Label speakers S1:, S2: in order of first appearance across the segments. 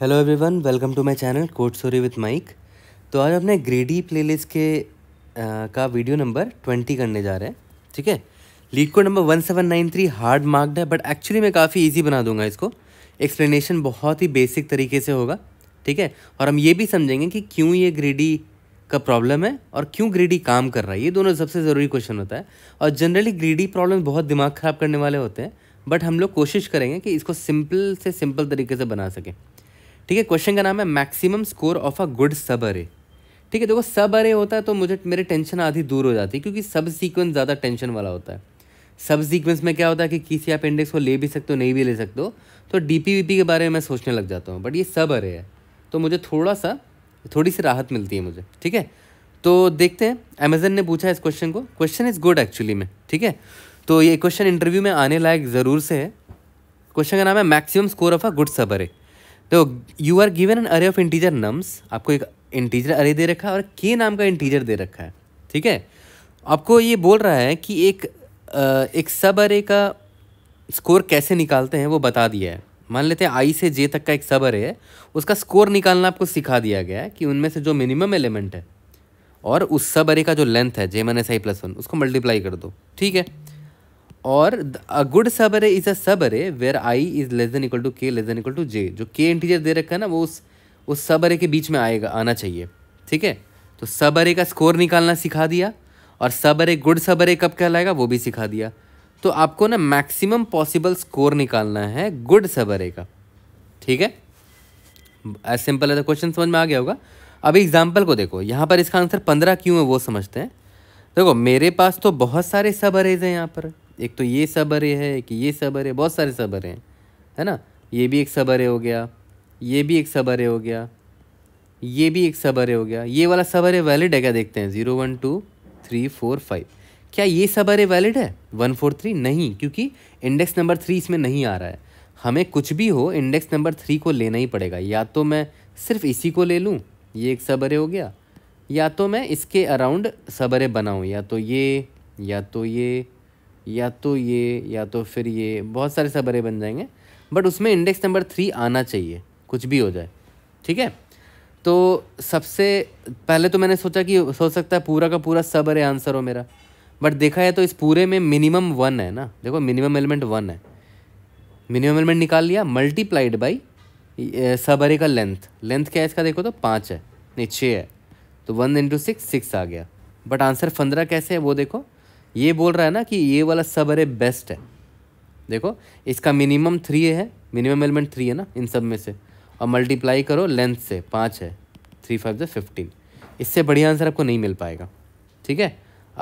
S1: hello everyone welcome to my channel code story with Mike तो आज अपने ग्रेडी playlist के आ, का वीडियो नंबर ट्वेंटी करने जा रहे हैं ठीक है leetcode number one seven nine three hard marked है बट एक्चुअली मैं काफ़ी इजी बना दूंगा इसको एक्सप्लेनेशन बहुत ही बेसिक तरीके से होगा ठीक है और हम ये भी समझेंगे कि क्यों ये ग्रेडी का प्रॉब्लम है और क्यों ग्रीडी काम कर रहा है ये दोनों सबसे ज़रूरी क्वेश्चन होता है और जनरली ग्रीडी प्रॉब्लम बहुत दिमाग ख़राब करने वाले होते हैं बट हम लोग कोशिश करेंगे कि इसको सिंपल से सिंपल तरीके से बना सकें ठीक है क्वेश्चन का नाम है maximum score of a good subarray ठीक है देखो सब अरे होता है तो मुझे मेरे टेंशन आधी दूर हो जाती है क्योंकि सब सीक्वेंस ज़्यादा टेंशन वाला होता है सब सीक्वेंस में क्या होता है कि किसी आप इंडेक्स को ले भी सकते हो नहीं भी ले सकते हो तो डी पी के बारे में मैं सोचने लग जाता हूँ बट ये सब अरे है तो मुझे थोड़ा सा थोड़ी सी राहत मिलती है मुझे ठीक है तो देखते हैं अमेजन ने पूछा इस क्वेश्चन को क्वेश्चन इज़ गुड एक्चुअली में ठीक है तो ये क्वेश्चन इंटरव्यू में आने लायक ज़रूर से है क्वेश्चन का नाम है maximum score of a good subarray तो you are given an array of integer nums आपको एक इंटीजर अरे दे रखा है और के नाम का इंटीजर दे रखा है ठीक है आपको ये बोल रहा है कि एक एक सब अरे का स्कोर कैसे निकालते हैं वो बता दिया है मान लेते हैं आई से जे तक का एक सब अरे है उसका स्कोर निकालना आपको सिखा दिया गया है कि उनमें से जो मिनिमम एलिमेंट है और उस सब अरे का जो लेंथ है J minus I plus one उसको मल्टीप्लाई कर दो ठीक है और अ गुड सब अरे is a subarray where I is less than equal to K less than equal to J जो के इंटीजर दे रखा है ना वो उस उस सब अरे के बीच में आएगा आना चाहिए ठीक है तो सब अरे का स्कोर निकालना सिखा दिया और सब अरे गुड सब अरे कब कहलाएगा वो भी सिखा दिया तो आपको ना मैक्सिमम पॉसिबल स्कोर निकालना है गुड सब अरे का ठीक है एज सिंपल है तो क्वेश्चन समझ में आ गया होगा अब एग्जाम्पल को देखो यहाँ पर इसका आंसर पंद्रह क्यों है वो समझते हैं देखो मेरे पास तो बहुत सारे सब अरेज हैं यहाँ पर एक तो ये सबर है एक ये सबर है बहुत सारे सबर हैं है ना ये भी एक सबर हो गया ये भी एक सबर हो गया ये भी एक सबर हो गया ये वाला सबर अरे वैलिड है क्या देखते हैं zero one two three four five क्या ये सब अरे वैलिड है वन फोर थ्री नहीं क्योंकि इंडेक्स नंबर थ्री इसमें नहीं आ रहा है हमें कुछ भी हो इंडेक्स नंबर थ्री को लेना ही पड़ेगा या तो मैं सिर्फ इसी को ले लूँ ये एक सब अरे हो गया या तो मैं इसके अराउंड सब अरे बनाऊँ या तो ये या तो ये या तो ये या तो फिर ये बहुत सारे सबरे बन जाएंगे बट उसमें इंडेक्स नंबर थ्री आना चाहिए कुछ भी हो जाए ठीक है तो सबसे पहले तो मैंने सोचा कि सोच सकता है पूरा का पूरा सब अरे आंसर हो मेरा बट देखा है तो इस पूरे में मिनिमम वन है ना देखो मिनिमम एलिमेंट वन है मिनिमम एलिमेंट निकाल लिया मल्टीप्लाइड बाई सब अरे का लेंथ लेंथ क्या है इसका देखो तो पाँच है नहीं छः है तो वन इंटू सिक्स सिक्स आ गया बट आंसर पंद्रह कैसे है वो देखो ये बोल रहा है ना कि ये वाला सब अरे बेस्ट है देखो इसका मिनिमम थ्री है मिनिमम एलिमेंट थ्री है ना इन सब में से और मल्टीप्लाई करो लेंथ से पाँच है थ्री फाइव से फिफ्टीन इससे बढ़िया आंसर आपको नहीं मिल पाएगा ठीक है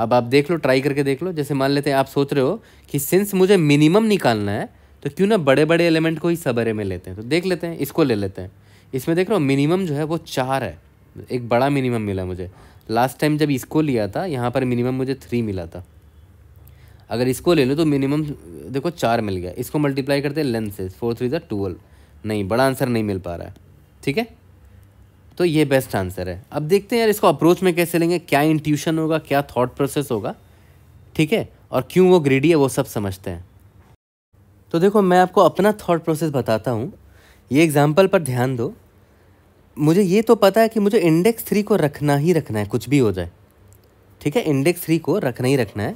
S1: अब आप देख लो ट्राई करके देख लो जैसे मान लेते हैं आप सोच रहे हो कि सिंस मुझे मिनिमम निकालना है तो क्यों ना बड़े बड़े एलिमेंट को ही सब अरे में लेते हैं तो देख लेते हैं इसको ले लेते हैं इसमें देख रहे हो मिनिमम जो है वो चार है एक बड़ा मिनिमम मिला मुझे लास्ट टाइम जब इसको लिया था यहाँ पर मिनिमम मुझे थ्री मिला था अगर इसको ले लो तो मिनिमम देखो चार मिल गया इसको मल्टीप्लाई करते हैं लेंसेज फोर थ्री ज़ा टूवेल्व नहीं बड़ा आंसर नहीं मिल पा रहा है ठीक है तो ये बेस्ट आंसर है अब देखते हैं यार इसको अप्रोच में कैसे लेंगे क्या इंट्यूशन होगा क्या थॉट प्रोसेस होगा ठीक है और क्यों वो ग्रीडी है वो सब समझते हैं तो देखो मैं आपको अपना थाट प्रोसेस बताता हूँ ये एग्ज़ाम्पल पर ध्यान दो मुझे ये तो पता है कि मुझे इंडेक्स थ्री को रखना ही रखना है कुछ भी हो जाए ठीक है इंडेक्स थ्री को रखना ही रखना है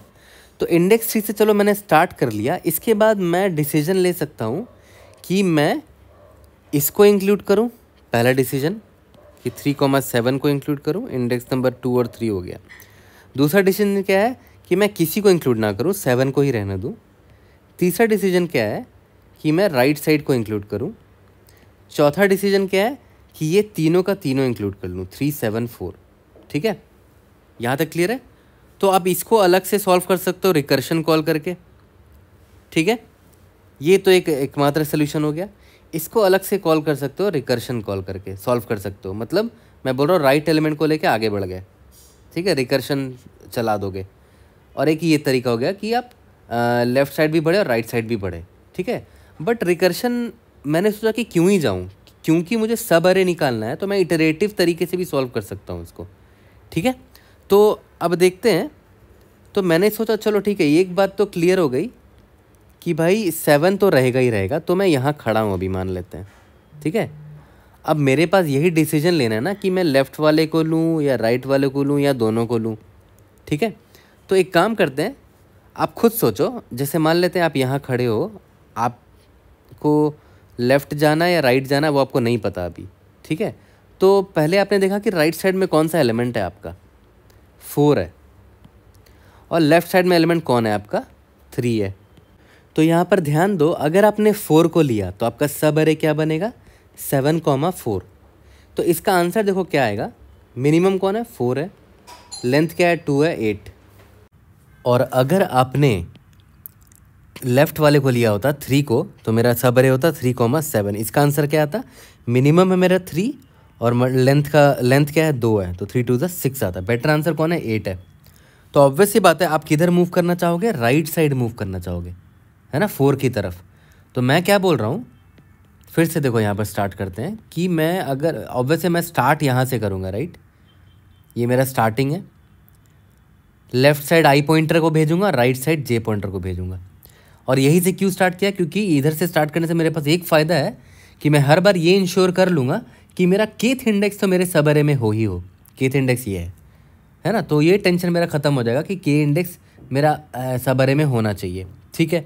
S1: तो इंडेक्स थ्री से चलो मैंने स्टार्ट कर लिया इसके बाद मैं डिसीजन ले सकता हूँ कि मैं इसको इंक्लूड करूँ पहला डिसीजन कि थ्री कॉमा सेवन को इंक्लूड करूँ इंडेक्स नंबर टू और थ्री हो गया दूसरा डिसीजन क्या है कि मैं किसी को इंक्लूड ना करूँ सेवन को ही रहने दूँ तीसरा डिसीजन क्या है कि मैं राइट right साइड को इंक्लूड करूँ चौथा डिसीजन क्या है कि ये तीनों का तीनों इंक्लूड कर लूँ थ्री सेवन फोर ठीक है यहाँ तक क्लियर है तो आप इसको अलग से सॉल्व कर सकते हो रिकर्शन कॉल करके ठीक है ये तो एक एकमात्र सोल्यूशन हो गया इसको अलग से कॉल कर सकते हो रिकर्शन कॉल करके सॉल्व कर सकते हो मतलब मैं बोल रहा हूँ राइट एलिमेंट को लेके आगे बढ़ गए ठीक है रिकर्शन चला दोगे और एक ये तरीका हो गया कि आप लेफ़्ट साइड भी बढ़े और राइट साइड भी बढ़े ठीक है बट रिकर्शन मैंने सोचा कि क्यों ही जाऊँ क्योंकि मुझे सब अरे निकालना है तो मैं इटरेटिव तरीके से भी सॉल्व कर सकता हूँ इसको ठीक है तो अब देखते हैं तो मैंने सोचा चलो ठीक है एक बात तो क्लियर हो गई कि भाई सेवन तो रहेगा ही रहेगा तो मैं यहाँ खड़ा हूँ अभी मान लेते हैं ठीक है अब मेरे पास यही डिसीजन लेना है ना कि मैं लेफ़्ट वाले को लूँ या राइट वाले को लूँ या दोनों को लूँ ठीक है तो एक काम करते हैं आप खुद सोचो जैसे मान लेते हैं आप यहाँ खड़े हो आपको लेफ़्ट जाना या राइट जाना वो आपको नहीं पता अभी ठीक है तो पहले आपने देखा कि राइट साइड में कौन सा एलिमेंट है आपका फोर है और लेफ़्ट साइड में एलिमेंट कौन है आपका थ्री है तो यहाँ पर ध्यान दो अगर आपने फोर को लिया तो आपका सब अरे क्या बनेगा सेवन कॉमा फोर तो इसका आंसर देखो क्या आएगा मिनिमम कौन है फोर है लेंथ क्या है टू है एट और अगर आपने लेफ़्ट वाले को लिया होता थ्री को तो मेरा सब अरे होता थ्री कॉमा सेवन इसका आंसर क्या आता मिनिमम है मेरा थ्री और लेंथ का लेंथ क्या है दो है तो थ्री टू दिक्स आता है बेटर आंसर कौन है एट है तो ऑब्वियस बात है आप किधर मूव करना चाहोगे राइट साइड मूव करना चाहोगे है ना फोर की तरफ तो मैं क्या बोल रहा हूँ फिर से देखो यहाँ पर स्टार्ट करते हैं कि मैं अगर ऑब्वियसली मैं स्टार्ट यहाँ से करूँगा राइट ये मेरा स्टार्टिंग है लेफ्ट साइड आई पॉइंटर को भेजूंगा राइट साइड जे पॉइंटर को भेजूंगा और यही से क्यों स्टार्ट किया क्योंकि इधर से स्टार्ट करने से मेरे पास एक फ़ायदा है कि मैं हर बार ये इंश्योर कर लूँगा कि मेरा केथ इंडेक्स तो मेरे सबरे में हो ही हो केथ इंडेक्स ये है है ना तो ये टेंशन मेरा ख़त्म हो जाएगा कि के इंडेक्स मेरा सबरे में होना चाहिए ठीक है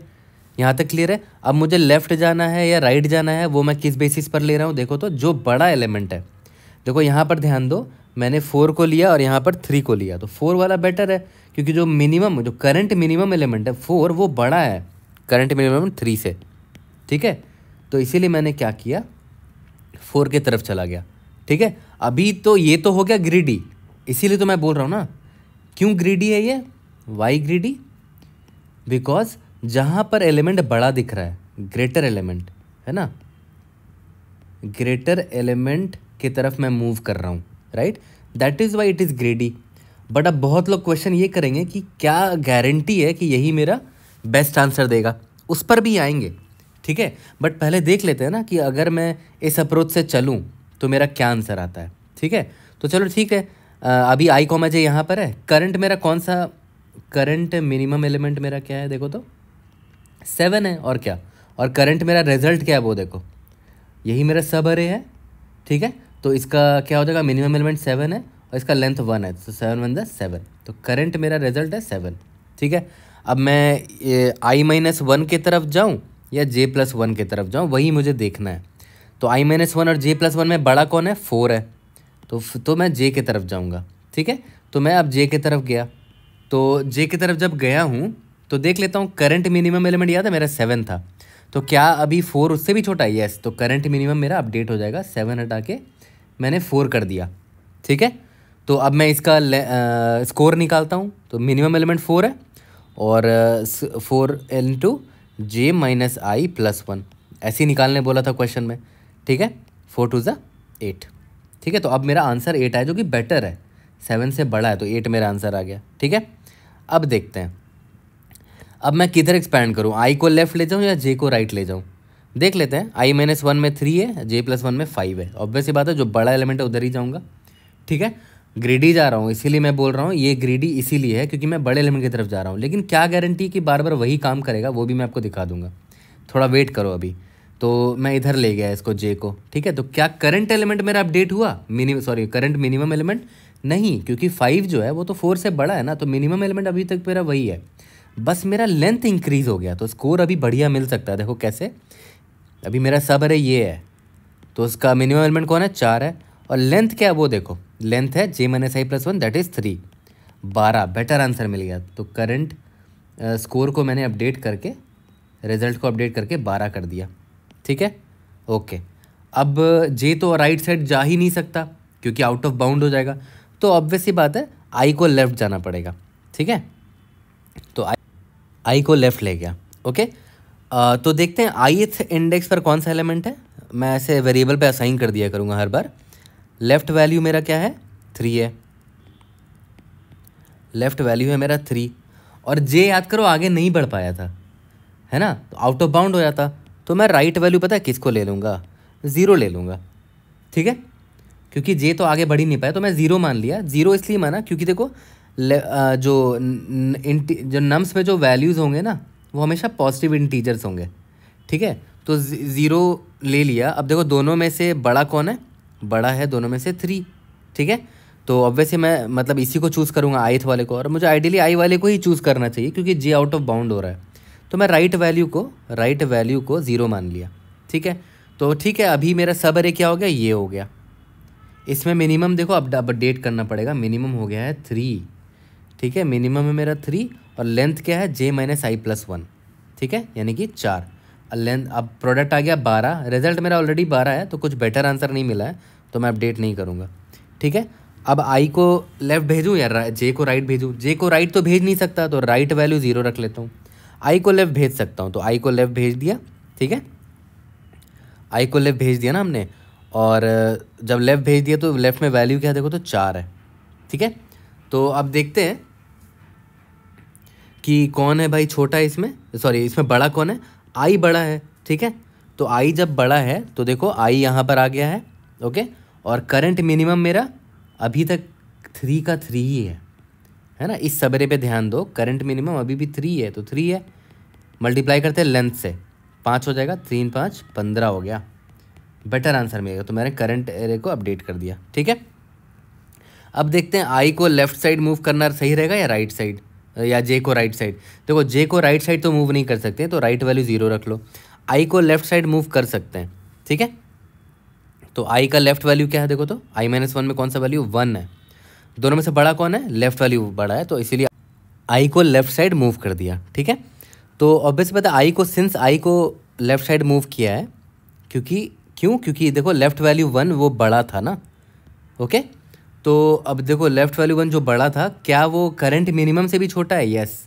S1: यहाँ तक क्लियर है अब मुझे लेफ़्ट जाना है या राइट जाना है वो मैं किस बेसिस पर ले रहा हूँ देखो तो जो बड़ा एलिमेंट है देखो यहाँ पर ध्यान दो मैंने फोर को लिया और यहाँ पर थ्री को लिया तो फोर वाला बेटर है क्योंकि जो मिनिमम जो करंट मिनिमम एलिमेंट है फोर वो बड़ा है करंट मिनिमम थ्री से ठीक है तो इसीलिए मैंने क्या किया फोर के तरफ चला गया ठीक है अभी तो ये तो हो गया ग्रीडी इसीलिए तो मैं बोल रहा हूँ ना क्यों ग्रीडी है ये वाई ग्रीडी बिकॉज जहाँ पर एलिमेंट बड़ा दिख रहा है ग्रेटर एलिमेंट है ना ग्रेटर एलिमेंट की तरफ मैं मूव कर रहा हूँ right that is why it is greedy but अब बहुत लोग क्वेश्चन ये करेंगे कि क्या गारंटी है कि यही मेरा बेस्ट आंसर देगा उस पर भी आएंगे ठीक है बट पहले देख लेते हैं ना कि अगर मैं इस अप्रोच से चलूँ तो मेरा क्या आंसर आता है ठीक है तो चलो ठीक है अभी आई कॉमा जे यहाँ पर है करंट मेरा कौन सा करंट मिनिमम एलिमेंट मेरा क्या है देखो तो सेवन है और क्या और करंट मेरा रिजल्ट क्या है वो देखो यही मेरा सब अरे है ठीक है तो इसका क्या हो जाएगा मिनिमम एलिमेंट सेवन है और इसका लेंथ वन है तो सेवन वन दैवन तो करंट मेरा रिजल्ट है सेवन ठीक है अब मैं आई माइनस वन की तरफ जाऊँ या जे प्लस वन की तरफ जाऊँ वही मुझे देखना है तो आई माइनस वन और जे प्लस वन में बड़ा कौन है फोर है तो तो मैं जे की तरफ जाऊँगा ठीक है तो मैं अब जे की तरफ गया तो जे की तरफ जब गया हूँ तो देख लेता हूँ करंट मिनिमम एलिमेंट याद है मेरा सेवन था तो क्या अभी फोर उससे भी छोटा है येस तो करंट मिनिमम मेरा अपडेट हो जाएगा सेवन हटा के मैंने फोर कर दिया ठीक है तो अब मैं इसका आ, स्कोर निकालता हूँ तो मिनिमम एलिमेंट फोर है और four into J minus I plus one ऐसे ही निकालने बोला था क्वेश्चन में ठीक है फोर टू ज़ा एट ठीक है तो अब मेरा आंसर एट आया जो कि बेटर है सेवन से बड़ा है तो एट मेरा आंसर आ गया ठीक है अब देखते हैं अब मैं किधर एक्सपैंड करूँ आई को लेफ्ट ले जाऊँ या जे को राइट ले जाऊँ देख लेते हैं आई माइनस वन में थ्री है जे प्लस वन में फाइव है ऑब्वियस ये बात है जो बड़ा एलिमेंट है उधर ही जाऊँगा ठीक है ग्रीडी जा रहा हूँ इसीलिए मैं बोल रहा हूँ ये ग्रीडी इसीलिए है क्योंकि मैं बड़े एलिमेंट की तरफ जा रहा हूँ लेकिन क्या गारंटी कि बार बार वही काम करेगा वो भी मैं आपको दिखा दूंगा थोड़ा वेट करो अभी तो मैं इधर ले गया इसको जे को ठीक है तो क्या करंट एलिमेंट मेरा अपडेट हुआ minimum sorry current minimum element नहीं क्योंकि फाइव जो है वो तो फोर से बड़ा है ना तो मिनिमम एलिमेंट अभी तक मेरा वही है बस मेरा लेंथ इंक्रीज़ हो गया तो स्कोर अभी बढ़िया मिल सकता है देखो कैसे अभी मेरा सब अरे ये है तो उसका मिनिमम एलिमेंट कौन है चार है और लेंथ क्या है वो देखो लेंथ है J minus I plus one that is three बारह बेटर आंसर मिल गया तो करंट स्कोर को मैंने अपडेट करके रिजल्ट को अपडेट करके बारह कर दिया ठीक है ओके अब जे तो राइट साइड जा ही नहीं सकता क्योंकि आउट ऑफ बाउंड हो जाएगा तो ऑब्वियस ही बात है आई को लेफ़्ट जाना पड़ेगा ठीक है तो आई आई को लेफ़्ट ले गया ओके आ, तो देखते हैं आई इंडेक्स पर कौन सा एलिमेंट है मैं ऐसे वेरिएबल पे असाइन कर दिया करूँगा हर बार लेफ्ट वैल्यू मेरा क्या है थ्री है लेफ्ट वैल्यू है मेरा थ्री और जे याद करो आगे नहीं बढ़ पाया था है ना तो आउट ऑफ बाउंड हो जाता तो मैं राइट वैल्यू पता है किसको ले लूँगा ज़ीरो ले लूँगा ठीक है क्योंकि जे तो आगे बढ़ ही नहीं पाया तो मैं ज़ीरो मान लिया ज़ीरो इसलिए माना क्योंकि देखो जो जो नम्स में जो वैल्यूज़ होंगे ना वो हमेशा पॉजिटिव इंटीजर्स होंगे ठीक है तो ज़ीरो ले लिया अब देखो दोनों में से बड़ा कौन है बड़ा है दोनों में से थ्री ठीक है तो ऑब्वियसली मैं मतलब इसी को चूज़ करूँगा आइथ वाले को और मुझे आइडियली आई वाले को ही चूज़ करना चाहिए क्योंकि जे आउट ऑफ बाउंड हो रहा है तो मैं राइट वैल्यू को राइट वैल्यू को ज़ीरो मान लिया ठीक है तो ठीक है अभी मेरा सब अरे क्या हो गया ये हो गया इसमें मिनिमम देखो अब अपडेट करना पड़ेगा मिनिमम हो गया है थ्री ठीक है मिनिमम है मेरा थ्री और लेंथ क्या है J minus I plus one ठीक है यानी कि चार लेंथ अब प्रोडक्ट आ गया बारह रिजल्ट मेरा ऑलरेडी बारह है तो कुछ बेटर आंसर नहीं मिला है तो मैं अपडेट नहीं करूँगा ठीक है अब आई को लेफ़्ट भेजूँ या जे को राइट भेजूँ जे को राइट तो भेज नहीं सकता तो राइट वैल्यू ज़ीरो रख लेता हूँ आई को लेफ़्ट भेज सकता हूँ तो आई को लेफ़्ट भेज दिया ठीक है आई को लेफ़्ट भेज दिया ना हमने और जब लेफ़्ट भेज दिया तो लेफ़्ट में वैल्यू क्या देखो तो चार है ठीक है तो अब देखते हैं कि कौन है भाई छोटा इसमें सॉरी इसमें बड़ा कौन है आई बड़ा है ठीक है तो आई जब बड़ा है तो देखो आई यहाँ पर आ गया है ओके और करंट मिनिमम मेरा अभी तक थ्री का थ्री ही है है ना इस सबरे पे ध्यान दो करंट मिनिमम अभी भी थ्री है तो थ्री है मल्टीप्लाई करते हैं लेंथ से पाँच हो जाएगा थ्री इन पाँच पंद्रह हो गया बेटर आंसर मिलेगा तो मैंने करंट एरे को अपडेट कर दिया ठीक है अब देखते हैं आई को लेफ्ट साइड मूव करना सही रहेगा या राइट साइड या जे को राइट साइड देखो जे को राइट साइड तो मूव नहीं कर सकते तो राइट वैल्यू ज़ीरो रख लो आई को लेफ्ट साइड मूव कर सकते हैं ठीक है तो आई का लेफ्ट वैल्यू क्या है देखो तो आई माइनस वन में कौन सा वैल्यू वन है दोनों में से बड़ा कौन है लेफ्ट वैल्यू बड़ा है तो इसीलिए आई को लेफ्ट साइड मूव कर दिया ठीक है तो ऑब्वियस बात है आई को सिंस आई को लेफ्ट साइड मूव किया है क्योंकि क्यों क्योंकि देखो लेफ्ट वैल्यू वन वो बड़ा था ना ओके तो अब देखो लेफ़्ट वाली वन जो बड़ा था क्या वो करंट मिनिमम से भी छोटा है यस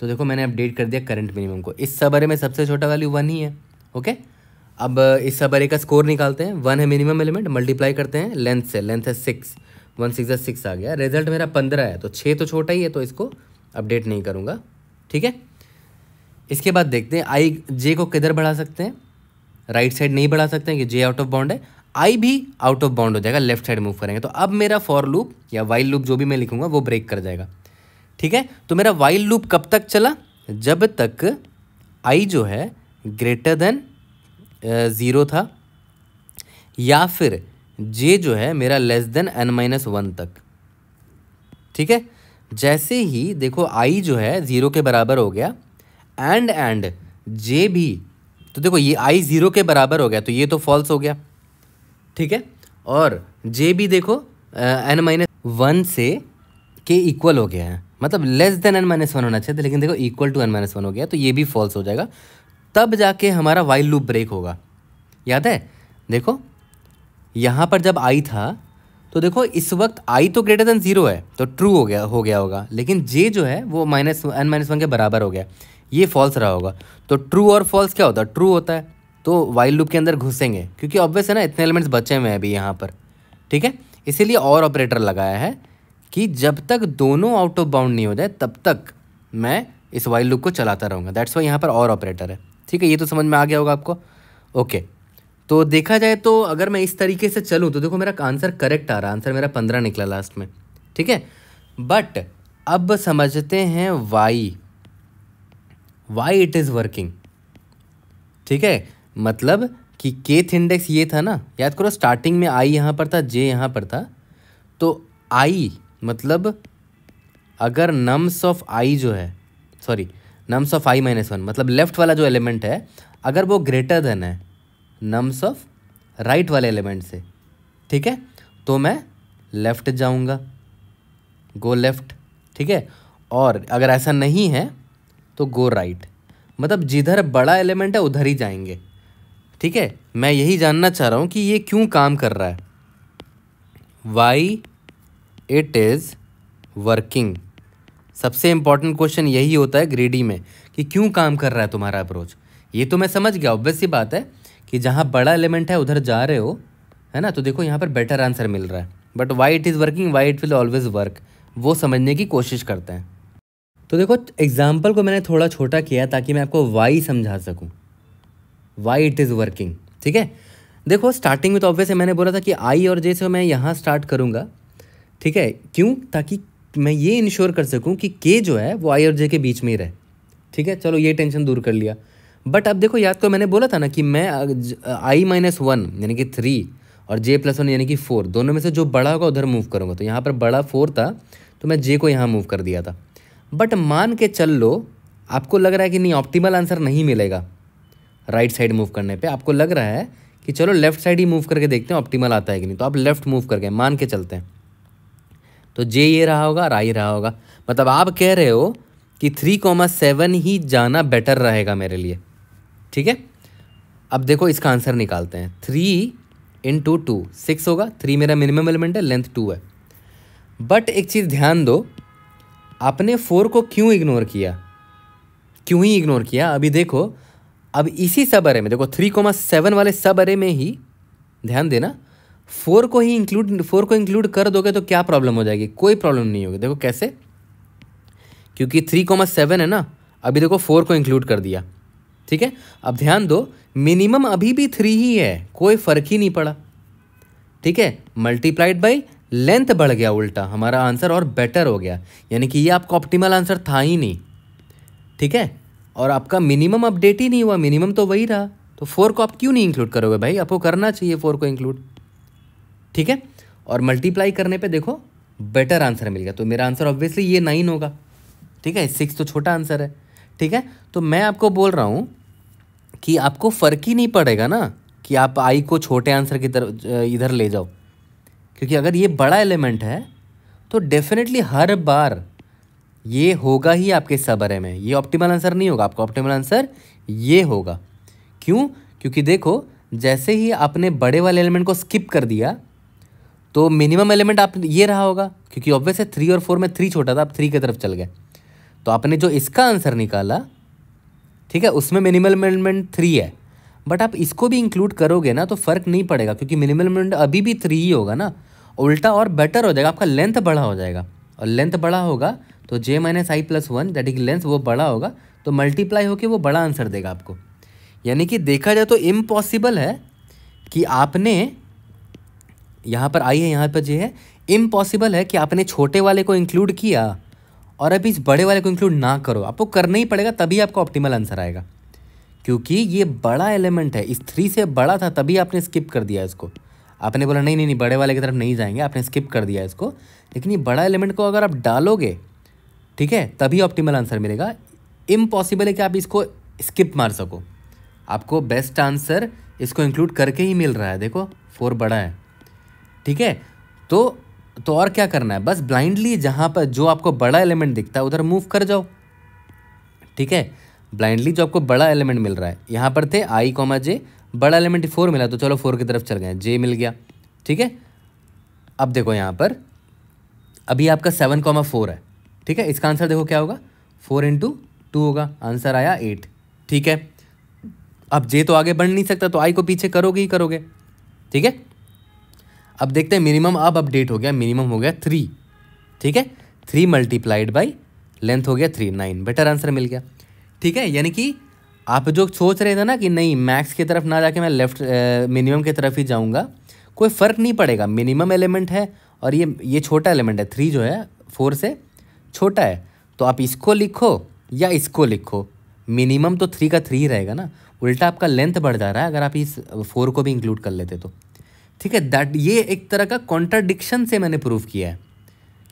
S1: तो देखो मैंने अपडेट कर दिया करंट मिनिमम को इस सब में सबसे छोटा वैल्यू वन ही है ओके अब इस सब का स्कोर निकालते हैं वन है मिनिमम एलिमेंट मल्टीप्लाई करते हैं लेंथ से लेंथ है सिक्स वन सिक्स सिक्स आ गया रिजल्ट मेरा पंद्रह है तो छः तो छोटा ही है तो इसको अपडेट नहीं करूँगा ठीक है इसके बाद देखते हैं आई जे को किधर बढ़ा सकते हैं राइट साइड नहीं बढ़ा सकते हैं कि जे आउट ऑफ बाउंड है आई भी आउट ऑफ बाउंड हो जाएगा लेफ्ट साइड मूव करेंगे तो अब मेरा फॉर लूप या वाइल लूप जो भी मैं लिखूंगा वो ब्रेक कर जाएगा ठीक है तो मेरा वाइल लूप कब तक चला जब तक आई जो है ग्रेटर देन ज़ीरो था या फिर जे जो है मेरा less than N minus one तक ठीक है जैसे ही देखो आई जो है ज़ीरो के बराबर हो गया एंड एंड जे भी तो देखो ये आई ज़ीरो के बराबर हो गया तो ये तो फॉल्स हो गया ठीक है और जे भी देखो एन माइनस वन से के इक्वल हो गया है मतलब less than N minus one होना चाहिए लेकिन देखो equal to N minus one हो गया तो ये भी फॉल्स हो जाएगा तब जाके हमारा वाइल लूप ब्रेक होगा याद है देखो यहाँ पर जब आई था तो देखो इस वक्त आई तो ग्रेटर देन जीरो है तो ट्रू हो गया हो गया होगा लेकिन जे जो है वो माइनस एन माइनस वन के बराबर हो गया ये फॉल्स रहा होगा तो ट्रू और फॉल्स क्या होता है ट्रू होता है तो वाइल लूप के अंदर घुसेंगे क्योंकि ऑब्वियस है ना इतने एलिमेंट्स बचे हुए हैं अभी यहाँ पर ठीक है इसीलिए और ऑपरेटर लगाया है कि जब तक दोनों आउट ऑफ बाउंड नहीं हो जाए तब तक मैं इस वाइल लूप को चलाता रहूँगा दैट्स वाई यहाँ पर और ऑपरेटर है ठीक है ये तो समझ में आ गया होगा आपको ओके तो देखा जाए तो अगर मैं इस तरीके से चलूँ तो देखो मेरा आंसर करेक्ट आ रहा आंसर मेरा पंद्रह निकला लास्ट में ठीक है बट अब समझते हैं why why it is working ठीक है मतलब कि केथ इंडेक्स ये था ना याद करो स्टार्टिंग में आई यहाँ पर था जे यहाँ पर था तो आई मतलब अगर नम्स ऑफ आई जो है sorry nums of I minus one मतलब लेफ्ट वाला जो एलिमेंट है अगर वो ग्रेटर देन है नम्स ऑफ राइट वाले एलिमेंट से ठीक है तो मैं लेफ्ट जाऊंगा गो लेफ्ट ठीक है और अगर ऐसा नहीं है तो गो राइट मतलब जिधर बड़ा एलिमेंट है उधर ही जाएंगे ठीक है मैं यही जानना चाह रहा हूँ कि ये क्यों काम कर रहा है वाई इट इज़ वर्किंग सबसे इम्पॉर्टेंट क्वेश्चन यही होता है ग्रेडी में कि क्यों काम कर रहा है तुम्हारा अप्रोच ये तो मैं समझ गया ऑब्वियस सी बात है कि जहाँ बड़ा एलिमेंट है उधर जा रहे हो है ना तो देखो यहाँ पर बेटर आंसर मिल रहा है but why it is working why it will always work वो समझने की कोशिश करते हैं तो देखो एग्जाम्पल को मैंने थोड़ा छोटा किया ताकि मैं आपको वाई समझा सकूँ वाई इट इज़ वर्किंग ठीक है देखो स्टार्टिंग में तो ऑब्वियस है मैंने बोला था कि आई और जे से मैं यहाँ स्टार्ट करूँगा ठीक है क्यों ताकि मैं ये इंश्योर कर सकूँ कि के जो है वो आई और जे के बीच में ही रहे ठीक है चलो ये टेंशन दूर कर लिया बट अब देखो याद को मैंने बोला था ना कि मैं आई माइनस वन यानी कि थ्री और जे प्लस वन यानी कि फोर दोनों में से जो बड़ा होगा उधर मूव करूँगा तो यहाँ पर बड़ा फोर था तो मैं जे को यहाँ मूव कर दिया था बट मान के चल लो आपको लग रहा है कि नहीं ऑप्टिमल आंसर नहीं मिलेगा राइट साइड मूव करने पे आपको लग रहा है कि चलो लेफ्ट साइड ही मूव करके देखते हैं ऑप्टिमल आता है कि नहीं तो आप लेफ्ट मूव करके मान के चलते हैं तो जे ये रहा होगा और आई रहा होगा मतलब आप कह रहे हो कि थ्री कॉमा सेवन ही जाना बेटर रहेगा मेरे लिए ठीक है अब देखो इसका आंसर निकालते हैं three into two six होगा थ्री मेरा मिनिमम एलिमेंट है लेंथ टू है बट एक चीज़ ध्यान दो आपने फोर को क्यों इग्नोर किया क्यों ही इग्नोर किया अभी देखो अब इसी सब अरे में देखो थ्री कोमा सेवन वाले सब अरे में ही ध्यान देना फोर को ही इंक्लूड फोर को इंक्लूड कर दोगे तो क्या प्रॉब्लम हो जाएगी कोई प्रॉब्लम नहीं होगी देखो कैसे क्योंकि थ्री कोमा सेवन है ना अभी देखो फोर को इंक्लूड कर दिया ठीक है अब ध्यान दो मिनिमम अभी भी थ्री ही है कोई फ़र्क ही नहीं पड़ा ठीक है मल्टीप्लाइड बाई लेंथ बढ़ गया उल्टा हमारा आंसर और बेटर हो गया यानी कि ये आपका ऑप्टिमल आंसर था ही नहीं ठीक है और आपका मिनिमम अपडेट ही नहीं हुआ मिनिमम तो वही रहा तो फोर को आप क्यों नहीं इंक्लूड करोगे भाई आपको करना चाहिए फोर को इंक्लूड ठीक है और मल्टीप्लाई करने पे देखो बेटर आंसर मिल गया तो मेरा आंसर ऑब्वियसली ये नाइन होगा ठीक है सिक्स तो छोटा आंसर है ठीक है तो मैं आपको बोल रहा हूँ कि आपको फ़र्क ही नहीं पड़ेगा ना कि आप आई को छोटे आंसर की तरफ इधर ले जाओ क्योंकि अगर ये बड़ा एलिमेंट है तो डेफिनेटली हर बार ये होगा ही आपके सबरे में ये ऑप्टिमल आंसर नहीं होगा आपका ऑप्टिमल आंसर ये होगा क्यों क्योंकि देखो जैसे ही आपने बड़े वाले एलिमेंट को स्किप कर दिया तो मिनिमम एलिमेंट आप ये रहा होगा क्योंकि ऑब्वियस है थ्री और फोर में थ्री छोटा था आप थ्री की तरफ चल गए तो आपने जो इसका आंसर निकाला ठीक है उसमें मिनिमम एलिमेंट थ्री है बट आप इसको भी इंक्लूड करोगे ना तो फ़र्क नहीं पड़ेगा क्योंकि मिनिमम एलिमेंट अभी भी थ्री ही होगा ना उल्टा और बेटर हो जाएगा आपका लेंथ बड़ा हो जाएगा और लेंथ बड़ा होगा तो J minus I plus one that is length वो बड़ा होगा तो मल्टीप्लाई होकर वो बड़ा आंसर देगा आपको यानी कि देखा जाए तो इम्पॉसिबल है कि आपने यहाँ पर आई है यहाँ पर जे है इम्पॉसिबल है कि आपने छोटे वाले को इंक्लूड किया और अभी इस बड़े वाले को इंक्लूड ना करो आपको करना ही पड़ेगा तभी आपका ऑप्टिमल आंसर आएगा क्योंकि ये बड़ा एलिमेंट है इस थ्री से बड़ा था तभी आपने स्किप कर दिया इसको आपने बोला नहीं नहीं नहीं बड़े वाले की तरफ नहीं जाएंगे आपने स्किप कर दिया इसको लेकिन ये बड़ा एलिमेंट को अगर आप डालोगे ठीक है तभी ऑप्टिमल आंसर मिलेगा इम्पॉसिबल है कि आप इसको स्किप मार सको आपको बेस्ट आंसर इसको इंक्लूड करके ही मिल रहा है देखो फोर बड़ा है ठीक है तो तो और क्या करना है बस ब्लाइंडली जहाँ पर जो आपको बड़ा एलिमेंट दिखता है उधर मूव कर जाओ ठीक है ब्लाइंडली जो आपको बड़ा एलिमेंट मिल रहा है यहाँ पर थे आई कॉमा जे बड़ा एलिमेंट फोर मिला तो चलो फोर की तरफ चल गए जे मिल गया ठीक है अब देखो यहाँ पर अभी आपका सेवन कॉमा फोर है ठीक है इसका आंसर देखो क्या होगा फोर इंटू टू होगा आंसर आया एट ठीक है अब जे तो आगे बढ़ नहीं सकता तो आई को पीछे करोगे ही करोगे ठीक है अब देखते हैं मिनिमम अब अपडेट हो गया मिनिमम हो गया थ्री ठीक है थ्री मल्टीप्लाइड बाई लेंथ हो गया थ्री नाइन बेटर आंसर मिल गया ठीक है यानी कि आप जो सोच रहे थे ना कि नहीं मैक्स की तरफ ना जाके मैं लेफ्ट मिनिमम की तरफ ही जाऊँगा कोई फ़र्क नहीं पड़ेगा मिनिमम एलिमेंट है और ये ये छोटा एलिमेंट है थ्री जो है फोर से छोटा है तो आप इसको लिखो या इसको लिखो मिनिमम तो थ्री का थ्री ही रहेगा ना उल्टा आपका लेंथ बढ़ जा रहा है अगर आप इस फोर को भी इंक्लूड कर लेते तो ठीक है दैट ये एक तरह का कॉन्ट्राडिक्शन से मैंने प्रूव किया है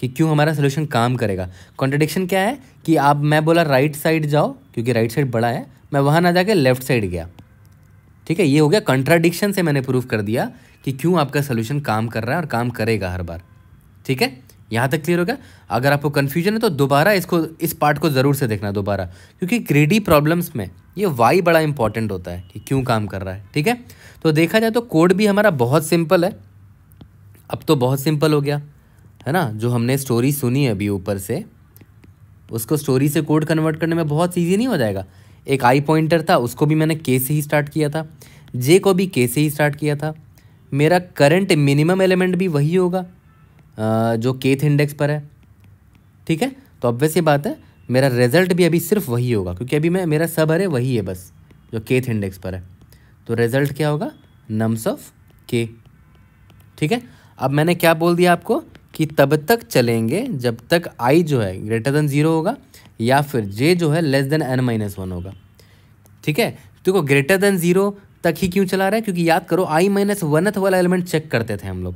S1: कि क्यों हमारा सोल्यूशन काम करेगा कॉन्ट्राडिक्शन क्या है कि आप मैं बोला राइट साइड जाओ क्योंकि राइट साइड बड़ा है मैं वहाँ ना जाके लेफ्ट साइड गया ठीक है ये हो गया कंट्राडिक्शन से मैंने प्रूव कर दिया कि क्यों आपका सोल्यूशन काम कर रहा है और काम करेगा हर बार ठीक है यहाँ तक क्लियर हो गया अगर आपको कन्फ्यूजन है तो दोबारा इसको इस पार्ट को ज़रूर से देखना दोबारा क्योंकि ग्रेडी प्रॉब्लम्स में ये वाई बड़ा इंपॉर्टेंट होता है कि क्यों काम कर रहा है ठीक है तो देखा जाए तो कोड भी हमारा बहुत सिंपल है अब तो बहुत सिंपल हो गया है ना जो हमने स्टोरी सुनी अभी ऊपर से उसको स्टोरी से कोड कन्वर्ट करने में बहुत ईजी नहीं हो जाएगा एक आई पॉइंटर था उसको भी मैंने के से ही स्टार्ट किया था जे को भी के से ही स्टार्ट किया था मेरा करंट मिनिमम एलिमेंट भी वही होगा जो केथ इंडेक्स पर है ठीक है तो अब वैसे बात है मेरा रिजल्ट भी अभी सिर्फ वही होगा क्योंकि अभी मैं मेरा सब अरे वही है बस जो केथ इंडेक्स पर है तो रिजल्ट क्या होगा नम्स ऑफ के ठीक है अब मैंने क्या बोल दिया आपको कि तब तक चलेंगे जब तक आई जो है ग्रेटर देन ज़ीरो होगा या फिर जे जो है less than N minus one होगा ठीक है देखो ग्रेटर देन ज़ीरो तक ही क्यों चला रहा है क्योंकि याद करो आई माइनस वनथ वाला एलिमेंट चेक करते थे हम लोग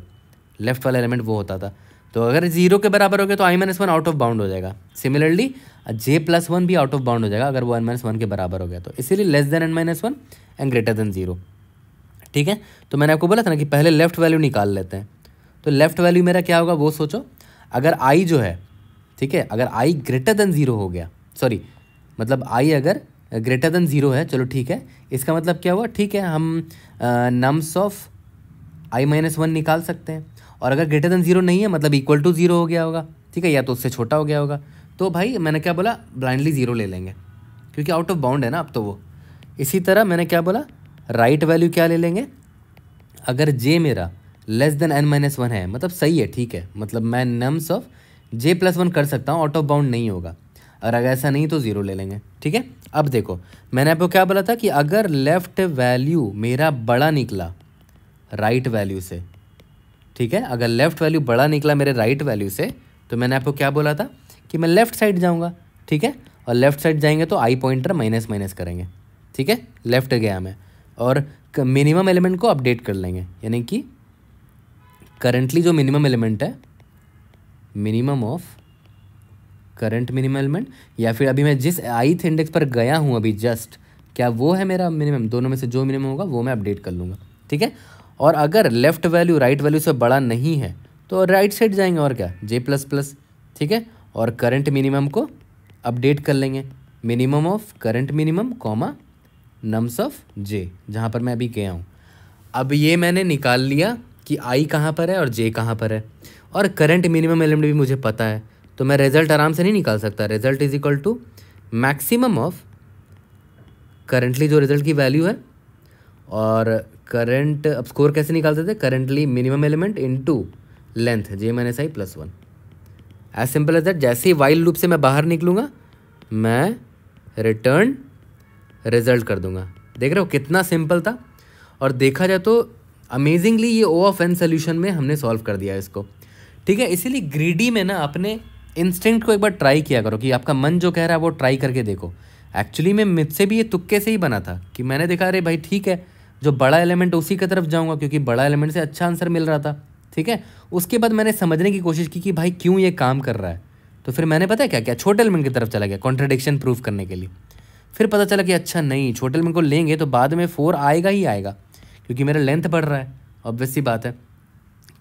S1: लेफ्ट वाला एलिमेंट वो होता था तो अगर जीरो के बराबर हो गया तो I minus one out of bound हो जाएगा सिमिलरली जे प्लस वन भी आउट ऑफ बाउंड हो जाएगा अगर वो एन माइनस वन के बराबर हो गया तो इसीलिए less than N minus one and greater than zero ठीक है तो मैंने आपको बोला था ना कि पहले लेफ्ट वैल्यू निकाल लेते हैं तो लेफ्ट वैल्यू मेरा क्या होगा वो सोचो अगर आई जो है ठीक है अगर आई ग्रेटर देन ज़ीरो हो गया सॉरी मतलब आई अगर ग्रेटर देन ज़ीरो है चलो ठीक है इसका मतलब क्या हुआ ठीक है हम nums of I minus one निकाल सकते हैं और अगर ग्रेटर देन जीरो नहीं है मतलब इक्वल टू जीरो हो गया होगा ठीक है या तो उससे छोटा हो गया होगा तो भाई मैंने क्या बोला ब्लाइंडली ज़ीरो ले लेंगे क्योंकि आउट ऑफ बाउंड है ना अब तो वो इसी तरह मैंने क्या बोला राइट right वैल्यू क्या ले लेंगे अगर जे मेरा less than N minus one है मतलब सही है ठीक है मतलब मैं nums of J plus one कर सकता हूँ आउट ऑफ बाउंड नहीं होगा और अगर ऐसा नहीं तो ज़ीरो ले लेंगे ठीक है अब देखो मैंने आपको क्या बोला था कि अगर लेफ़्ट वैल्यू मेरा बड़ा निकला राइट right वैल्यू से ठीक है अगर लेफ़्ट वैल्यू बड़ा निकला मेरे राइट right वैल्यू से तो मैंने आपको क्या बोला था कि मैं लेफ़्ट साइड जाऊँगा ठीक है और लेफ़्ट साइड जाएंगे तो आई पॉइंटर माइनस माइनस करेंगे ठीक है लेफ़्ट गया मैं और मिनिमम एलिमेंट को अपडेट कर लेंगे यानी कि करंटली जो मिनिमम एलिमेंट है minimum of current minimum element या फिर अभी मैं जिस आई इंडेक्स पर गया हूँ अभी जस्ट क्या वो है मेरा मिनिमम दोनों में से जो मिनिमम होगा वो मैं अपडेट कर लूँगा ठीक है और अगर लेफ़्ट वैल्यू राइट वैल्यू से बड़ा नहीं है तो राइट साइड जाएंगे और क्या जे प्लस प्लस ठीक है और करंट मिनिमम को अपडेट कर लेंगे minimum of current minimum comma nums of J जहाँ पर मैं अभी गया हूँ अब ये मैंने निकाल लिया कि आई कहाँ पर है और जे कहाँ पर है और करंट मिनिमम एलिमेंट भी मुझे पता है तो मैं रिजल्ट आराम से नहीं निकाल सकता result is equal to maximum of currently जो रिजल्ट की वैल्यू है और करंट अब स्कोर कैसे निकालते थे currently minimum element into length J minus I plus one as simple as that जैसे ही वाइल्ड लूप से मैं बाहर निकलूंगा मैं रिटर्न रिजल्ट कर दूंगा देख रहे हो कितना सिंपल था और देखा जाए तो अमेजिंगली ये ओ ऑफ एन सोल्यूशन में हमने सॉल्व कर दिया इसको ठीक है इसीलिए ग्रीडी में ना अपने इंस्टिंक्ट को एक बार ट्राई किया करो कि आपका मन जो कह रहा है वो ट्राई करके देखो एक्चुअली मैं मुझसे भी ये तुक्के से ही बना था कि मैंने देखा अरे भाई ठीक है जो बड़ा एलिमेंट उसी की तरफ जाऊँगा क्योंकि बड़ा एलिमेंट से अच्छा आंसर मिल रहा था ठीक है उसके बाद मैंने समझने की कोशिश की कि भाई क्यों ये काम कर रहा है तो फिर मैंने पता है क्या क्या छोटे एलिमेंट की तरफ चला गया कॉन्ट्रडिक्शन प्रूफ करने के लिए फिर पता चला कि अच्छा नहीं छोटे एलिमेंट को लेंगे तो बाद में फोर आएगा ही आएगा क्योंकि मेरा लेंथ बढ़ रहा है ऑब्वियस सी बात है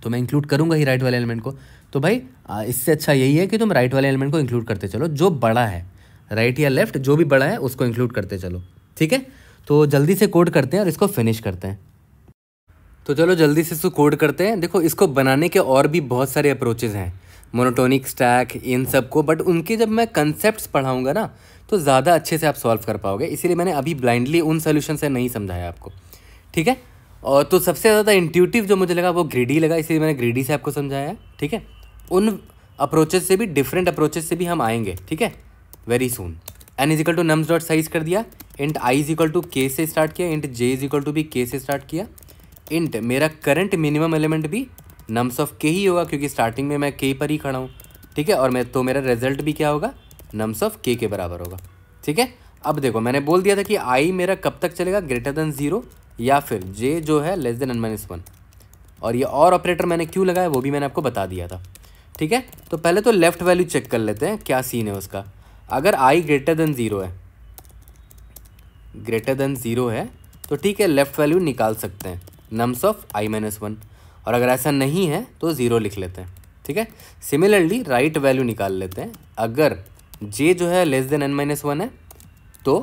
S1: तो मैं इंक्लूड करूंगा ही राइट वाले एलिमेंट को तो भाई इससे अच्छा यही है कि तुम राइट वाले एलिमेंट को इंक्लूड करते चलो जो बड़ा है राइट या लेफ्ट जो भी बड़ा है उसको इंक्लूड करते चलो ठीक है तो जल्दी से कोड करते हैं और इसको फिनिश करते हैं तो चलो जल्दी से इसको कोड करते हैं देखो इसको बनाने के और भी बहुत सारे अप्रोचेज़ हैं मोनोटोनिक स्टैक इन सब को बट उनके जब मैं कंसेप्ट पढ़ाऊँगा ना तो ज़्यादा अच्छे से आप सॉल्व कर पाओगे इसीलिए मैंने अभी ब्लाइंडली उन सोल्यूशन से नहीं समझाया आपको ठीक है और तो सबसे ज़्यादा इंट्यूटिव जो मुझे लगा वो ग्रीडी लगा इसीलिए मैंने ग्रीडी से आपको समझाया ठीक है उन अप्रोचेज से भी डिफरेंट अप्रोचेज से भी हम आएंगे ठीक है very soon N is equal to nums dot size कर दिया int I is equal to K से स्टार्ट किया int J is equal to भी के से स्टार्ट किया इंट मेरा करंट मिनिमम एलिमेंट भी नम्स ऑफ के ही होगा क्योंकि स्टार्टिंग में मैं के पर ही खड़ा हूँ ठीक है और मैं तो मेरा रिजल्ट भी क्या होगा नम्स ऑफ के के बराबर होगा ठीक है अब देखो मैंने बोल दिया था कि आई मेरा कब तक चलेगा ग्रेटर देन ज़ीरो या फिर जे जो है less than N minus one और ये और ऑपरेटर मैंने क्यों लगाया वो भी मैंने आपको बता दिया था ठीक है तो पहले तो लेफ्ट वैल्यू चेक कर लेते हैं क्या सीन है उसका अगर आई ग्रेटर देन ज़ीरो है ग्रेटर देन ज़ीरो है तो ठीक है लेफ़्ट वैल्यू निकाल सकते हैं nums of I minus one और अगर ऐसा नहीं है तो ज़ीरो लिख लेते हैं ठीक है सिमिलरली राइट वैल्यू निकाल लेते हैं अगर जे जो है less than N minus one है तो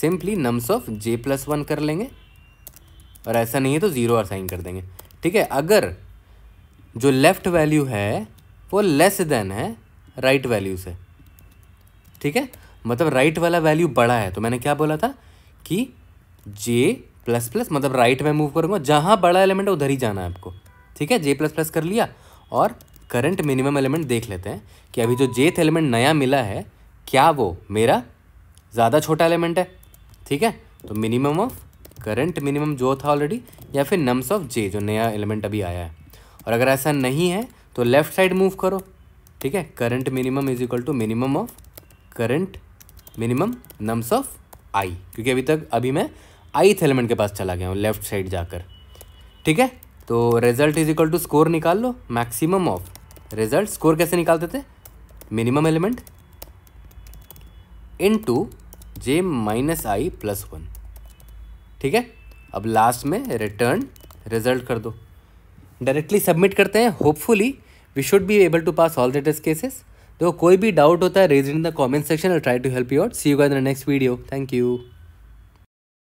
S1: simply nums of J plus one कर लेंगे और ऐसा नहीं है तो ज़ीरो असाइन कर देंगे ठीक है अगर जो लेफ़्ट वैल्यू है वो लेस देन है राइट वैल्यू से ठीक है मतलब राइट वाला वैल्यू बड़ा है तो मैंने क्या बोला था कि जे प्लस प्लस मतलब राइट में मूव करूंगा जहाँ बड़ा एलिमेंट है उधर ही जाना है आपको ठीक है जे प्लस प्लस कर लिया और करंट मिनिमम एलिमेंट देख लेते हैं कि अभी जो जेथ एलिमेंट नया मिला है क्या वो मेरा ज़्यादा छोटा एलिमेंट है ठीक है तो मिनिमम ऑफ करंट मिनिमम जो था ऑलरेडी या फिर नम्स ऑफ जे जो नया एलिमेंट अभी आया है और अगर ऐसा नहीं है तो लेफ्ट साइड मूव करो ठीक है current minimum is equal to minimum of current minimum nums of I क्योंकि अभी तक अभी मैं आई एलिमेंट के पास चला गया हूँ लेफ्ट साइड जाकर ठीक है तो result is equal to score निकाल लो मैक्सिमम ऑफ रिजल्ट स्कोर कैसे निकालते थे minimum element into J minus I plus one ठीक है अब लास्ट में रिटर्न रिजल्ट कर दो डायरेक्टली सबमिट करते हैं hopefully we should be able to pass all the test cases तो कोई भी डाउट होता है raise in the comment section I try to help you out see you guys in the next video thank you